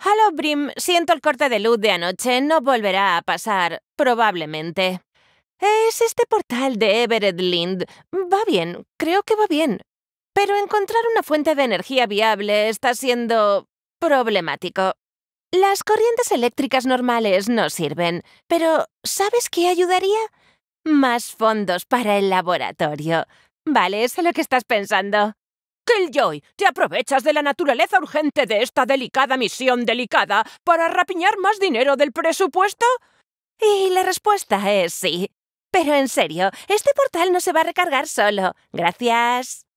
Hello, Brim, siento el corte de luz de anoche, no volverá a pasar, probablemente. Es este portal de Everett Lind. Va bien, creo que va bien. Pero encontrar una fuente de energía viable está siendo problemático. Las corrientes eléctricas normales no sirven, pero ¿sabes qué ayudaría? Más fondos para el laboratorio. Vale, sé lo que estás pensando. Killjoy, te aprovechas de la naturaleza urgente de esta delicada misión delicada para rapiñar más dinero del presupuesto? Y la respuesta es sí. Pero en serio, este portal no se va a recargar solo. Gracias.